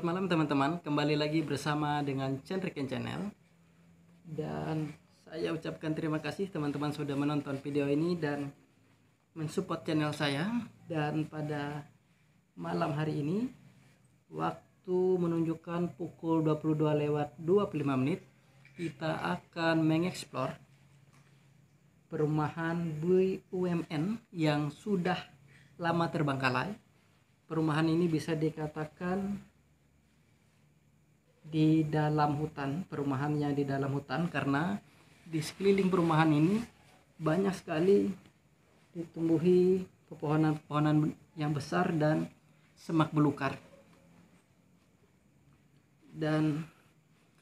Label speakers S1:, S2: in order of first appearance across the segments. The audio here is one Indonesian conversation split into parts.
S1: Selamat malam teman-teman, kembali lagi bersama dengan Chandriken Channel Dan saya ucapkan terima kasih teman-teman sudah menonton video ini dan mensupport channel saya Dan pada malam hari ini, waktu menunjukkan pukul 22 lewat 25 menit Kita akan mengeksplor perumahan BUMN yang sudah lama terbangkalai Perumahan ini bisa dikatakan di dalam hutan perumahannya di dalam hutan karena di sekeliling perumahan ini banyak sekali ditumbuhi pepohonan-pepohonan yang besar dan semak belukar dan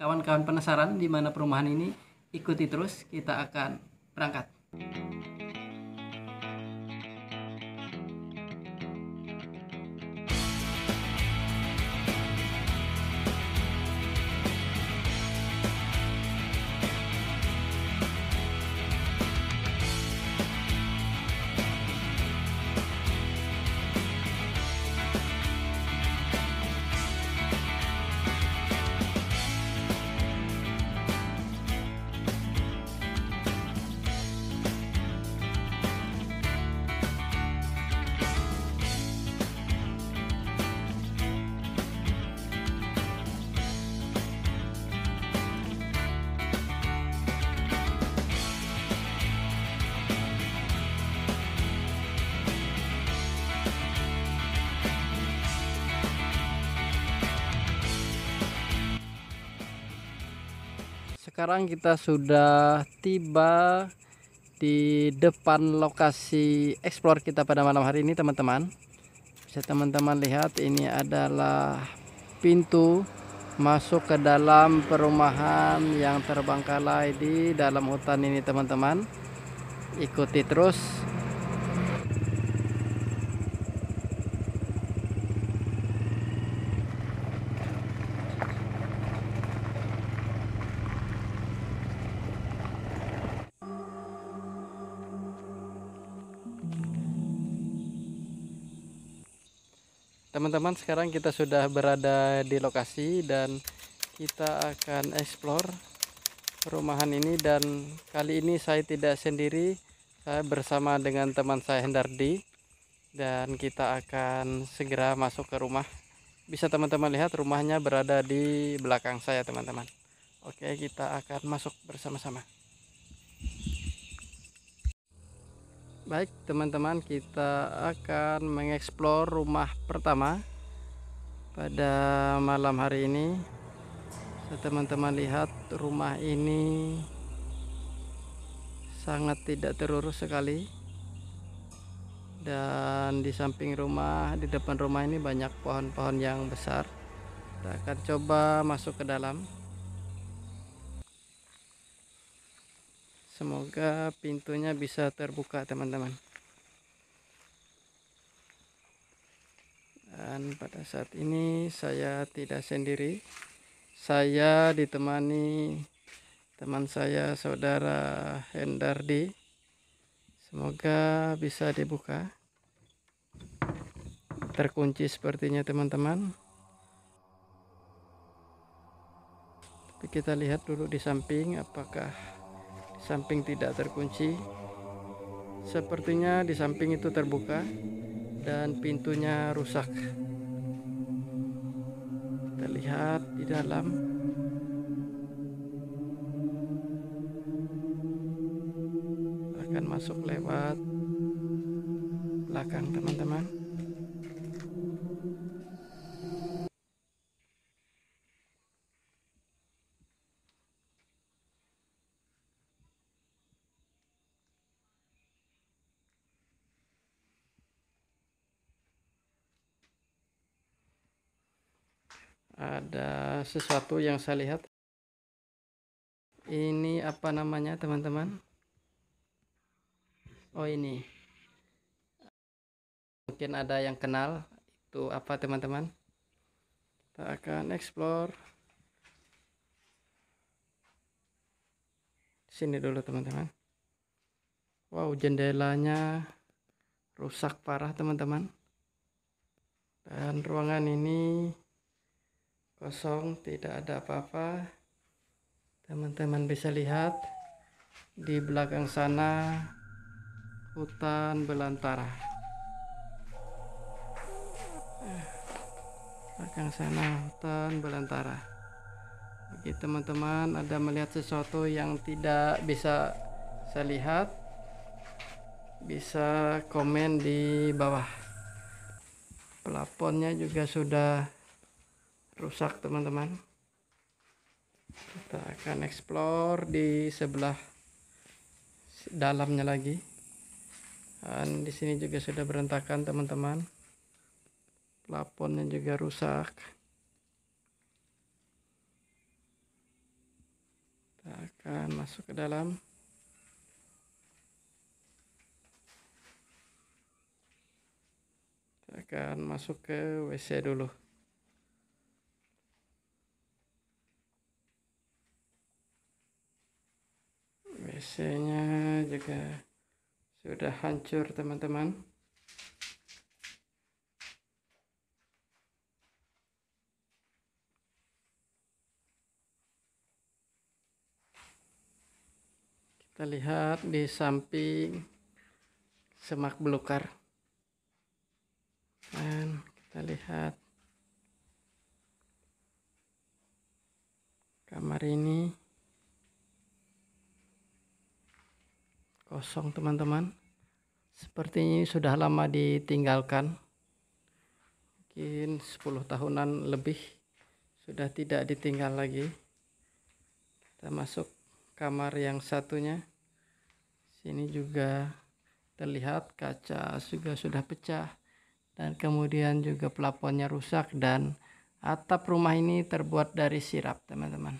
S1: kawan-kawan penasaran di mana perumahan ini ikuti terus kita akan berangkat sekarang kita sudah tiba di depan lokasi explore kita pada malam hari ini teman-teman bisa teman-teman lihat ini adalah pintu masuk ke dalam perumahan yang terbangkalai di dalam hutan ini teman-teman ikuti terus teman-teman sekarang kita sudah berada di lokasi dan kita akan explore perumahan ini dan kali ini saya tidak sendiri saya bersama dengan teman saya Hendardi dan kita akan segera masuk ke rumah bisa teman-teman lihat rumahnya berada di belakang saya teman-teman oke kita akan masuk bersama-sama Baik teman-teman kita akan mengeksplor rumah pertama pada malam hari ini teman-teman lihat rumah ini sangat tidak terurus sekali dan di samping rumah di depan rumah ini banyak pohon-pohon yang besar kita akan coba masuk ke dalam semoga pintunya bisa terbuka teman-teman dan pada saat ini saya tidak sendiri saya ditemani teman saya saudara Hendardi semoga bisa dibuka terkunci sepertinya teman-teman tapi kita lihat dulu di samping apakah samping tidak terkunci sepertinya di samping itu terbuka dan pintunya rusak kita lihat di dalam akan masuk lewat belakang teman-teman ada sesuatu yang saya lihat ini apa namanya teman-teman oh ini mungkin ada yang kenal itu apa teman-teman kita akan explore sini dulu teman-teman wow jendelanya rusak parah teman-teman dan ruangan ini kosong tidak ada apa-apa teman-teman bisa lihat di belakang sana hutan belantara belakang sana hutan belantara bagi teman-teman ada melihat sesuatu yang tidak bisa saya lihat bisa komen di bawah pelaponnya juga sudah rusak teman-teman kita akan explore di sebelah dalamnya lagi dan di sini juga sudah berantakan teman-teman plafonnya juga rusak kita akan masuk ke dalam kita akan masuk ke WC dulu AC-nya juga sudah hancur teman-teman kita lihat di samping semak belukar dan kita lihat kamar ini kosong teman-teman sepertinya ini sudah lama ditinggalkan mungkin 10 tahunan lebih sudah tidak ditinggal lagi kita masuk kamar yang satunya sini juga terlihat kaca juga sudah pecah dan kemudian juga plafonnya rusak dan atap rumah ini terbuat dari sirap teman-teman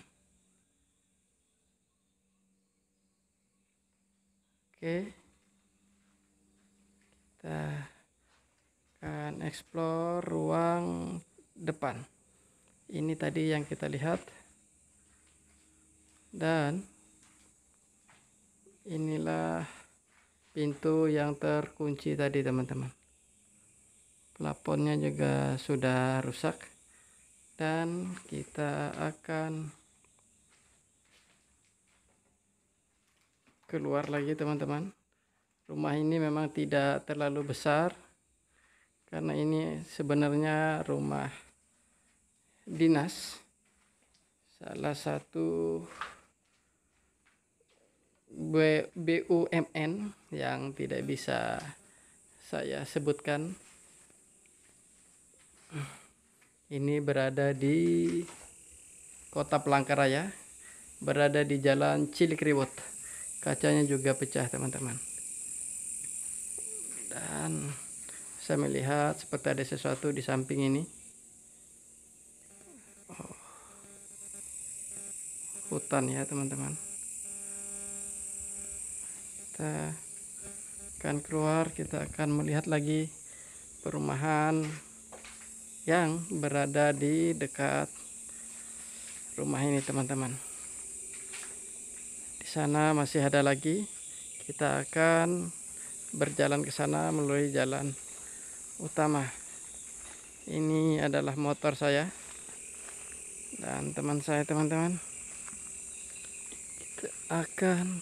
S1: oke kita akan explore ruang depan ini tadi yang kita lihat dan inilah pintu yang terkunci tadi teman-teman plafonnya juga sudah rusak dan kita akan keluar lagi teman-teman rumah ini memang tidak terlalu besar karena ini sebenarnya rumah dinas salah satu BUMN yang tidak bisa saya sebutkan ini berada di kota Pelangkaraya berada di jalan Cilikriwut kacanya juga pecah teman-teman dan saya melihat seperti ada sesuatu di samping ini oh. hutan ya teman-teman kita akan keluar kita akan melihat lagi perumahan yang berada di dekat rumah ini teman-teman sana masih ada lagi kita akan berjalan ke sana melalui jalan utama ini adalah motor saya dan teman saya teman-teman kita akan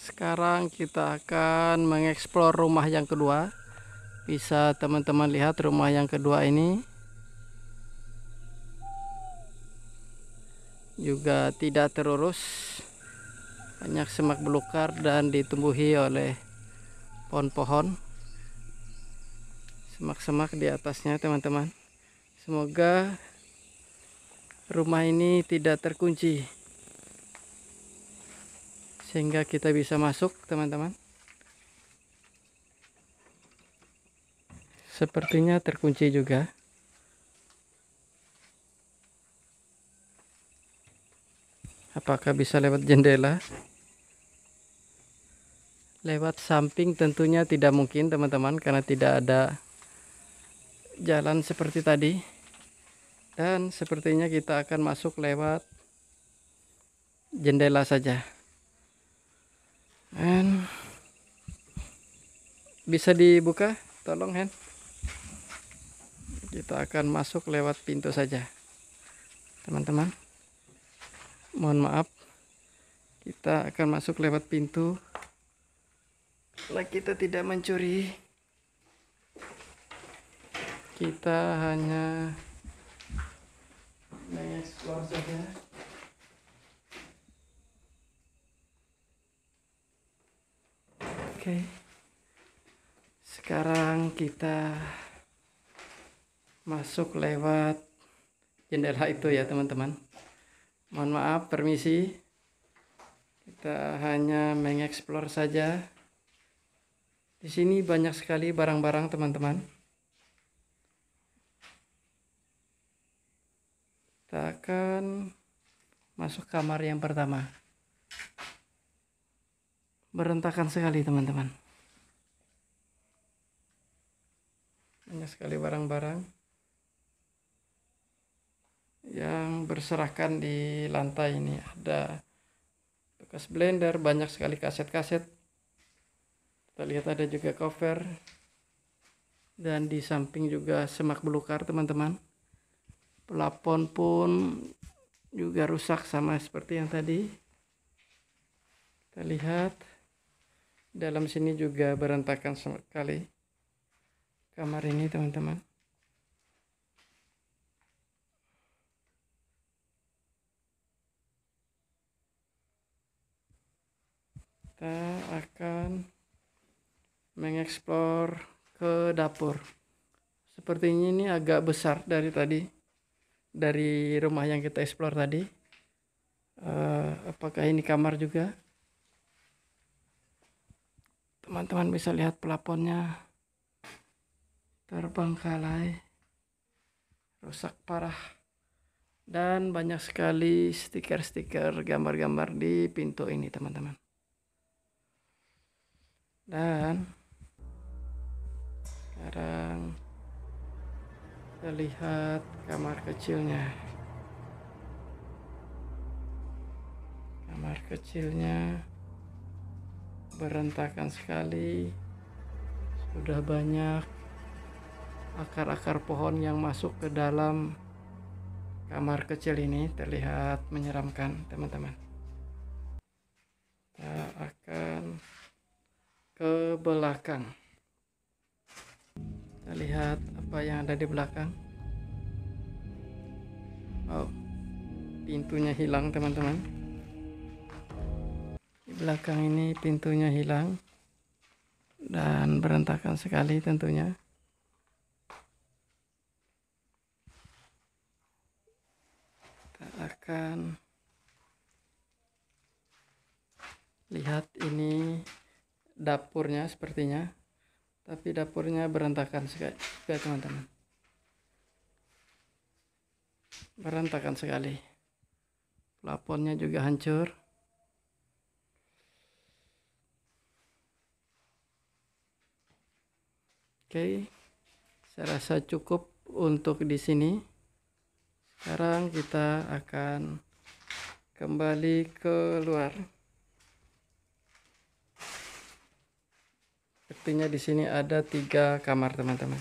S1: sekarang kita akan mengeksplor rumah yang kedua bisa teman-teman lihat rumah yang kedua ini juga tidak terurus banyak semak belukar dan ditumbuhi oleh pohon-pohon semak-semak di atasnya teman-teman semoga rumah ini tidak terkunci sehingga kita bisa masuk teman-teman sepertinya terkunci juga apakah bisa lewat jendela lewat samping tentunya tidak mungkin teman-teman karena tidak ada jalan seperti tadi dan sepertinya kita akan masuk lewat jendela saja hand bisa dibuka tolong hand kita akan masuk lewat pintu saja teman-teman mohon maaf kita akan masuk lewat pintu setelah kita tidak mencuri kita hanya mengeksplor saja oke sekarang kita masuk lewat jendela itu ya teman-teman mohon maaf permisi kita hanya mengeksplor saja di sini banyak sekali barang-barang teman-teman kita akan masuk kamar yang pertama berentakan sekali teman-teman banyak sekali barang-barang yang berserahkan di lantai ini ada bekas blender banyak sekali kaset-kaset kita lihat ada juga cover dan di samping juga semak belukar teman-teman pelapon pun juga rusak sama seperti yang tadi kita lihat dalam sini juga berantakan sekali kamar ini teman-teman kita akan mengeksplor ke dapur sepertinya ini agak besar dari tadi dari rumah yang kita eksplor tadi uh, apakah ini kamar juga teman-teman bisa lihat pelaponnya terbengkalai rusak parah dan banyak sekali stiker-stiker gambar-gambar di pintu ini teman-teman dan sekarang kita lihat kamar kecilnya kamar kecilnya berantakan sekali sudah banyak akar-akar pohon yang masuk ke dalam kamar kecil ini terlihat menyeramkan teman-teman kita akan ke belakang kita lihat apa yang ada di belakang oh pintunya hilang teman-teman di belakang ini pintunya hilang dan berantakan sekali tentunya kita akan lihat ini dapurnya sepertinya tapi dapurnya berantakan sekali iya, teman-teman berantakan sekali plafonnya juga hancur Oke, saya rasa cukup untuk di sini. Sekarang kita akan kembali keluar. artinya di sini ada tiga kamar teman-teman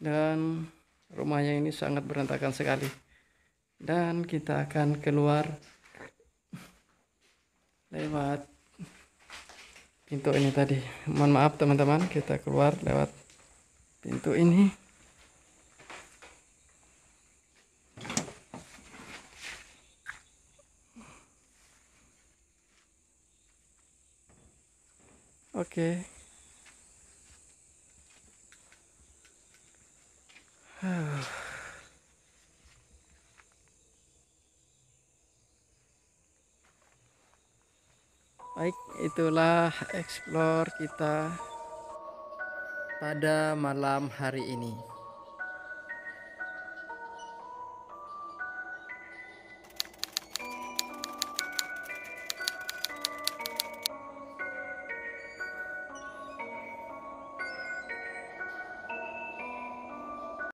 S1: dan rumahnya ini sangat berantakan sekali dan kita akan keluar lewat pintu ini tadi mohon maaf teman-teman kita keluar lewat pintu ini Oke. Okay. Baik, itulah explore kita pada malam hari ini.